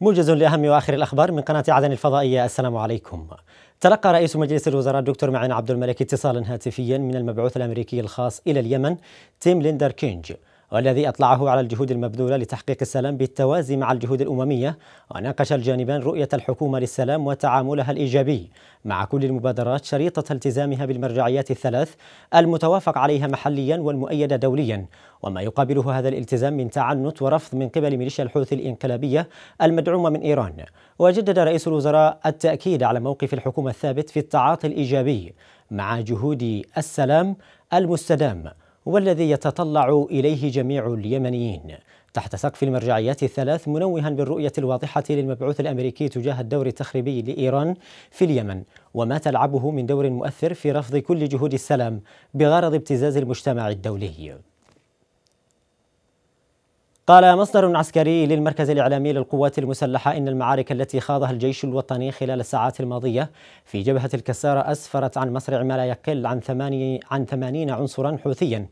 موجز لأهم وآخر الأخبار من قناة عدن الفضائية السلام عليكم تلقى رئيس مجلس الوزراء الدكتور معين عبد الملك اتصالا هاتفيا من المبعوث الأمريكي الخاص إلى اليمن تيم ليندر كينج والذي أطلعه على الجهود المبذولة لتحقيق السلام بالتوازي مع الجهود الأممية وناقش الجانبان رؤية الحكومة للسلام وتعاملها الإيجابي مع كل المبادرات شريطة التزامها بالمرجعيات الثلاث المتوافق عليها محليا والمؤيدة دوليا وما يقابله هذا الالتزام من تعنت ورفض من قبل ميليشيا الحوثي الإنقلابية المدعومة من إيران وجدد رئيس الوزراء التأكيد على موقف الحكومة الثابت في التعاطي الإيجابي مع جهود السلام المستدام هو الذي يتطلع إليه جميع اليمنيين تحت سقف المرجعيات الثلاث منوها بالرؤية الواضحة للمبعوث الأمريكي تجاه الدور التخريبي لإيران في اليمن وما تلعبه من دور مؤثر في رفض كل جهود السلام بغرض ابتزاز المجتمع الدولي قال مصدر عسكري للمركز الإعلامي للقوات المسلحة إن المعارك التي خاضها الجيش الوطني خلال الساعات الماضية في جبهة الكسارة أسفرت عن مصرع ما لا يقل عن, ثماني عن ثمانين عنصرا حوثيا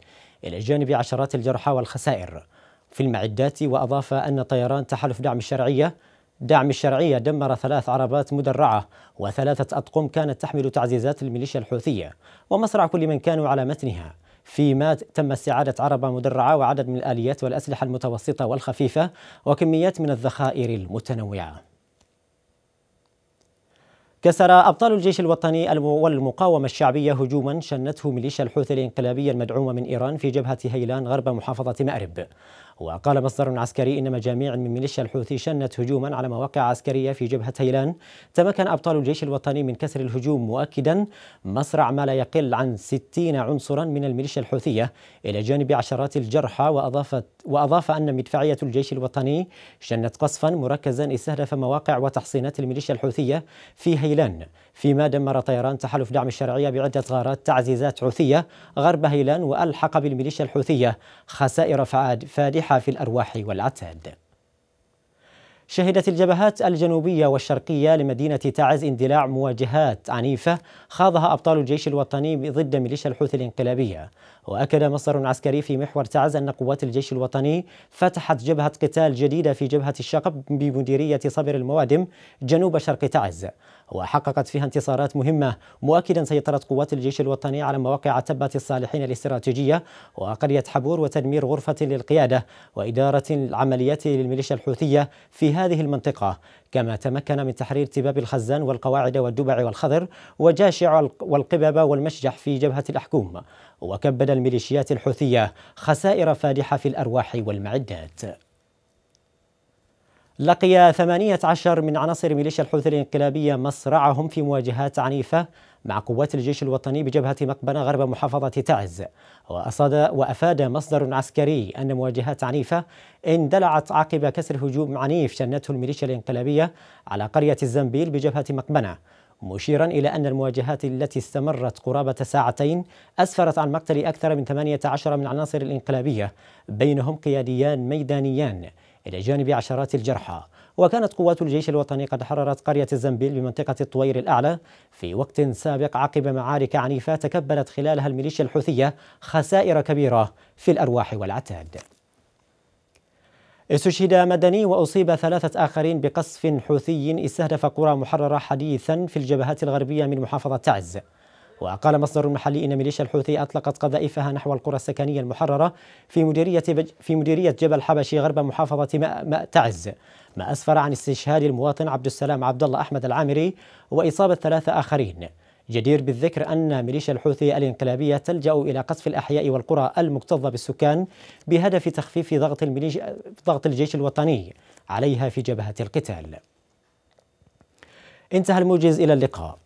إلى جانب عشرات الجرحى والخسائر في المعدات وأضاف أن طيران تحالف دعم الشرعية دعم الشرعية دمر ثلاث عربات مدرعة وثلاثة أطقم كانت تحمل تعزيزات الميليشيا الحوثية ومصرع كل من كانوا على متنها فيما تم استعادة عربة مدرعة وعدد من الآليات والأسلحة المتوسطة والخفيفة وكميات من الذخائر المتنوعة كسر أبطال الجيش الوطني والمقاومة الشعبية هجوما شنته ميليشيا الحوثي الانقلابية المدعومة من إيران في جبهة هيلان غرب محافظة مأرب وقال مصدر عسكري إن مجاميع من ميليشيا الحوثي شنت هجوما على مواقع عسكرية في جبهة هيلان تمكن أبطال الجيش الوطني من كسر الهجوم مؤكدا مصرع ما لا يقل عن 60 عنصرا من الميليشيا الحوثية إلى جانب عشرات الجرحى وأضافت وأضاف أن مدفعية الجيش الوطني شنت قصفا مركزا استهدف مواقع وتحصينات الميليشيا الحوثية في هيلان فيما دمر طيران تحالف دعم الشرعية بعدة غارات تعزيزات حوثية غرب هيلان وألحق بالميليشيا الحوثية خسائر فادحة الصالحة في الأرواح والعتاد شهدت الجبهات الجنوبية والشرقية لمدينة تعز اندلاع مواجهات عنيفة خاضها أبطال الجيش الوطني ضد ميليشيا الحوثي الانقلابية وأكد مصدر عسكري في محور تعز أن قوات الجيش الوطني فتحت جبهة قتال جديدة في جبهة الشقب بمديرية صبر الموادم جنوب شرق تعز وحققت فيها انتصارات مهمة مؤكدا سيطرة قوات الجيش الوطني على مواقع تبة الصالحين الاستراتيجية وقرية حبور وتدمير غرفة للقيادة وإدارة العمليات للميليشيا الحوثية في هذه المنطقة كما تمكن من تحرير تباب الخزان والقواعد والدبع والخضر وجاشع والقبب والمشجح في جبهة الأحكوم وكبد الميليشيات الحوثية خسائر فادحة في الأرواح والمعدات لقي 18 من عناصر ميليشيا الحوثي الانقلابية مصرعهم في مواجهات عنيفة مع قوات الجيش الوطني بجبهة مقبنة غرب محافظة تعز وأصاد وأفاد مصدر عسكري أن مواجهات عنيفة اندلعت عقب كسر هجوم عنيف شنته الميليشيا الانقلابية على قرية الزنبيل بجبهة مقبنة مشيرا إلى أن المواجهات التي استمرت قرابة ساعتين أسفرت عن مقتل أكثر من 18 من عناصر الإنقلابية بينهم قياديان ميدانيان إلى جانب عشرات الجرحى وكانت قوات الجيش الوطني قد حررت قرية الزنبيل بمنطقة الطوير الأعلى في وقت سابق عقب معارك عنيفة تكبلت خلالها الميليشيا الحوثية خسائر كبيرة في الأرواح والعتاد استشهد مدني وأصيب ثلاثة آخرين بقصف حوثي استهدف قرى محررة حديثا في الجبهات الغربية من محافظة تعز وقال مصدر محلي إن ميليشيا الحوثي أطلقت قذائفها نحو القرى السكنية المحررة في مديرية في مديرية جبل حبشي غرب محافظة ماء تعز ما أسفر عن استشهاد المواطن عبد السلام عبد الله أحمد العامري وإصابة ثلاثة آخرين جدير بالذكر أن ميليشيا الحوثي الانقلابية تلجأ إلى قصف الأحياء والقرى المكتظة بالسكان بهدف تخفيف ضغط, ضغط الجيش الوطني عليها في جبهة القتال انتهى الموجز إلى اللقاء